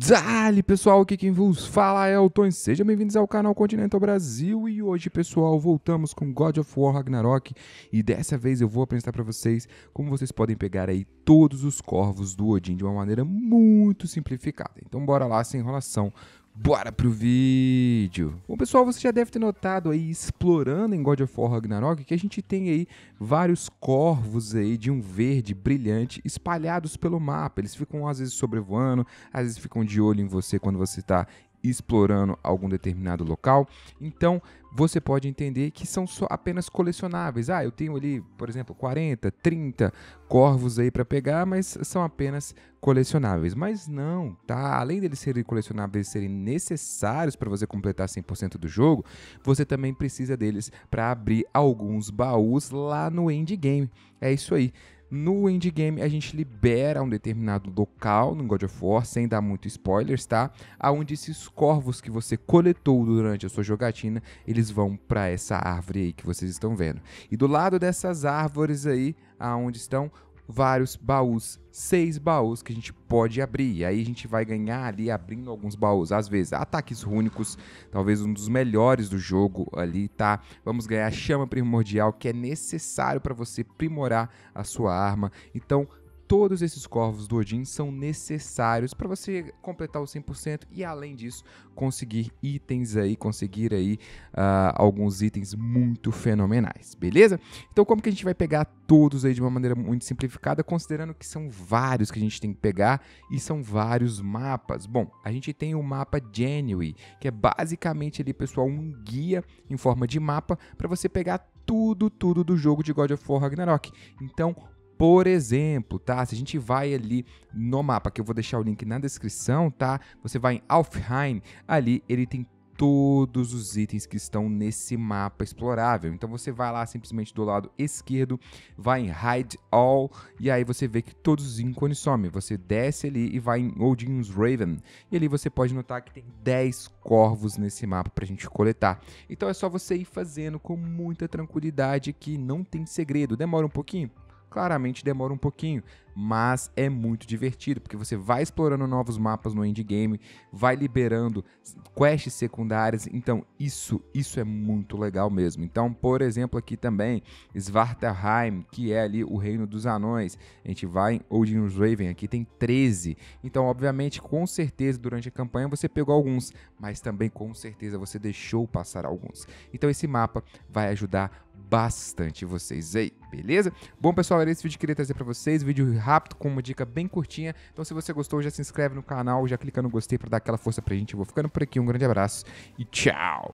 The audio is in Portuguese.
Dali, pessoal, aqui quem vos fala é o Tony. Sejam bem-vindos ao canal Continental Brasil e hoje, pessoal, voltamos com God of War Ragnarok e dessa vez eu vou apresentar para vocês como vocês podem pegar aí todos os corvos do Odin de uma maneira muito simplificada. Então bora lá sem enrolação, Bora pro vídeo! Bom, pessoal, você já deve ter notado aí, explorando em God of War Ragnarok, que a gente tem aí vários corvos aí de um verde brilhante espalhados pelo mapa. Eles ficam às vezes sobrevoando, às vezes ficam de olho em você quando você tá explorando algum determinado local. Então, você pode entender que são só apenas colecionáveis. Ah, eu tenho ali, por exemplo, 40, 30 corvos aí para pegar, mas são apenas colecionáveis. Mas não, tá? Além deles serem colecionáveis e serem necessários para você completar 100% do jogo, você também precisa deles para abrir alguns baús lá no endgame. É isso aí. No endgame, a gente libera um determinado local no God of War, sem dar muito spoilers, tá? Aonde esses corvos que você coletou durante a sua jogatina, eles vão para essa árvore aí que vocês estão vendo. E do lado dessas árvores aí, aonde estão vários baús, seis baús que a gente pode abrir. E aí a gente vai ganhar ali abrindo alguns baús, às vezes ataques únicos, talvez um dos melhores do jogo ali, tá? Vamos ganhar chama primordial que é necessário para você primorar a sua arma. Então, Todos esses corvos do Odin são necessários para você completar o 100% e além disso conseguir itens aí, conseguir aí uh, alguns itens muito fenomenais, beleza? Então como que a gente vai pegar todos aí de uma maneira muito simplificada, considerando que são vários que a gente tem que pegar e são vários mapas? Bom, a gente tem o mapa January, que é basicamente ali, pessoal, um guia em forma de mapa para você pegar tudo, tudo do jogo de God of War Ragnarok. Então, por exemplo, tá? Se a gente vai ali no mapa, que eu vou deixar o link na descrição, tá? Você vai em Alfheim, ali ele tem todos os itens que estão nesse mapa explorável. Então você vai lá simplesmente do lado esquerdo, vai em Hide All, e aí você vê que todos os ícones somem. Você desce ali e vai em Odin's Raven, e ali você pode notar que tem 10 corvos nesse mapa para a gente coletar. Então é só você ir fazendo com muita tranquilidade que não tem segredo. Demora um pouquinho? claramente demora um pouquinho, mas é muito divertido, porque você vai explorando novos mapas no endgame, vai liberando quests secundárias, então isso, isso é muito legal mesmo. Então, por exemplo, aqui também, Svartalheim, que é ali o reino dos anões, a gente vai em Odin's Raven, aqui tem 13, então obviamente, com certeza, durante a campanha você pegou alguns, mas também com certeza você deixou passar alguns. Então esse mapa vai ajudar bastante vocês aí, beleza? Bom, pessoal, era esse vídeo que eu queria trazer para vocês, vídeo rápido com uma dica bem curtinha. Então, se você gostou, já se inscreve no canal, já clica no gostei para dar aquela força pra gente. Eu vou ficando por aqui, um grande abraço e tchau.